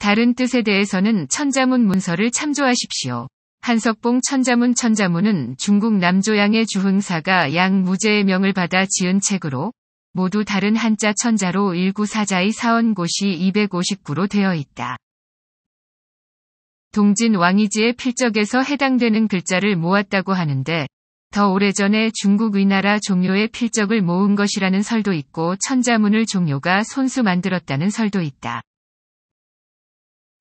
다른 뜻에 대해서는 천자문 문서를 참조하십시오. 한석봉 천자문 천자문은 중국 남조양의 주흥사가 양무제의 명을 받아 지은 책으로 모두 다른 한자 천자로 194자의 사원곳이 259로 되어 있다. 동진 왕이지의 필적에서 해당되는 글자를 모았다고 하는데 더 오래전에 중국 위나라 종묘의 필적을 모은 것이라는 설도 있고 천자문을 종묘가 손수 만들었다는 설도 있다.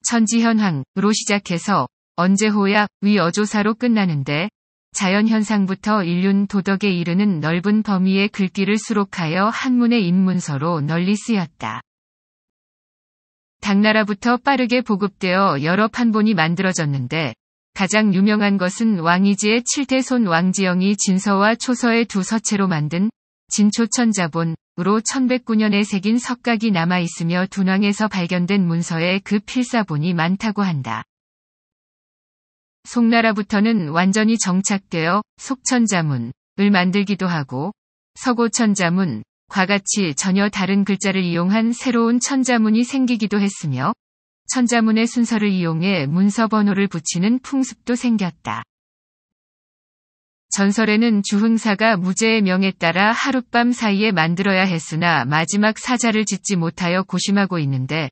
천지현황으로 시작해서 언제호야 위어조사로 끝나는데 자연현상부터 인륜 도덕에 이르는 넓은 범위의 글귀를 수록하여 한문의 입문서로 널리 쓰였다. 당나라부터 빠르게 보급되어 여러 판본이 만들어졌는데 가장 유명한 것은 왕이지의 칠대손 왕지영이 진서와 초서의 두 서체로 만든 진초천 자본으로 1109년에 새긴 석각이 남아있으며 둔왕에서 발견된 문서에 그 필사본이 많다고 한다. 송나라부터는 완전히 정착되어 속천자문을 만들기도 하고 서고천자문, 과같이 전혀 다른 글자를 이용한 새로운 천자문이 생기기도 했으며 천자문의 순서를 이용해 문서 번호를 붙이는 풍습도 생겼다. 전설에는 주흥사가 무죄의 명에 따라 하룻밤 사이에 만들어야 했으나 마지막 사자를 짓지 못하여 고심하고 있는데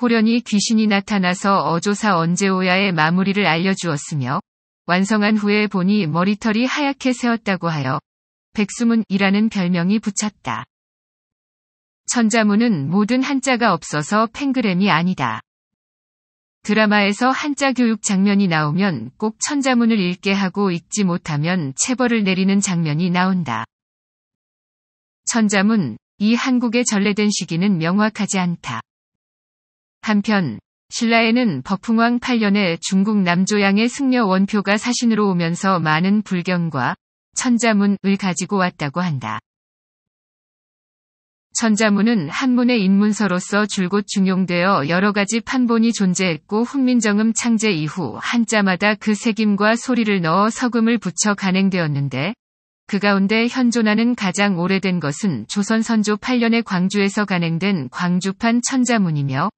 호련이 귀신이 나타나서 어조사 언제오야의 마무리를 알려주었으며 완성한 후에 보니 머리털이 하얗게 새었다고 하여 백수문이라는 별명이 붙였다. 천자문은 모든 한자가 없어서 팽그램이 아니다. 드라마에서 한자 교육 장면이 나오면 꼭 천자문을 읽게 하고 읽지 못하면 체벌을 내리는 장면이 나온다. 천자문, 이 한국에 전래된 시기는 명확하지 않다. 한편, 신라에는 버풍왕 8년에 중국 남조양의 승려 원표가 사신으로 오면서 많은 불경과 천자문을 가지고 왔다고 한다. 천자문은 한문의 인문서로서 줄곧 중용되어 여러 가지 판본이 존재했고 훈민정음 창제 이후 한자마다 그 색임과 소리를 넣어 서금을 붙여 간행되었는데 그 가운데 현존하는 가장 오래된 것은 조선 선조 8년에 광주에서 간행된 광주판 천자문이며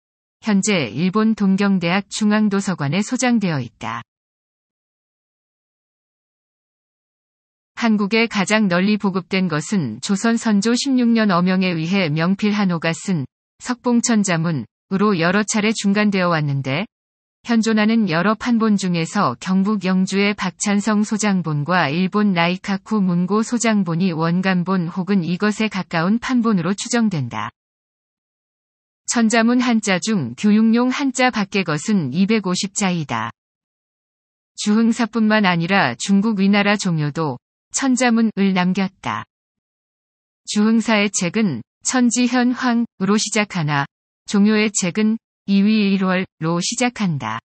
현재 일본 동경대학 중앙도서관에 소장되어 있다. 한국에 가장 널리 보급된 것은 조선 선조 16년 어명에 의해 명필한호가 쓴 석봉천자문으로 여러 차례 중간되어 왔는데 현존하는 여러 판본 중에서 경북 영주의 박찬성 소장본과 일본 나이카쿠 문고 소장본이 원간본 혹은 이것에 가까운 판본으로 추정된다. 천자문 한자 중 교육용 한자 밖의 것은 250자이다. 주흥사뿐만 아니라 중국 위나라 종묘도 천자문을 남겼다. 주흥사의 책은 천지현 황으로 시작하나 종묘의 책은 2위 1월로 시작한다.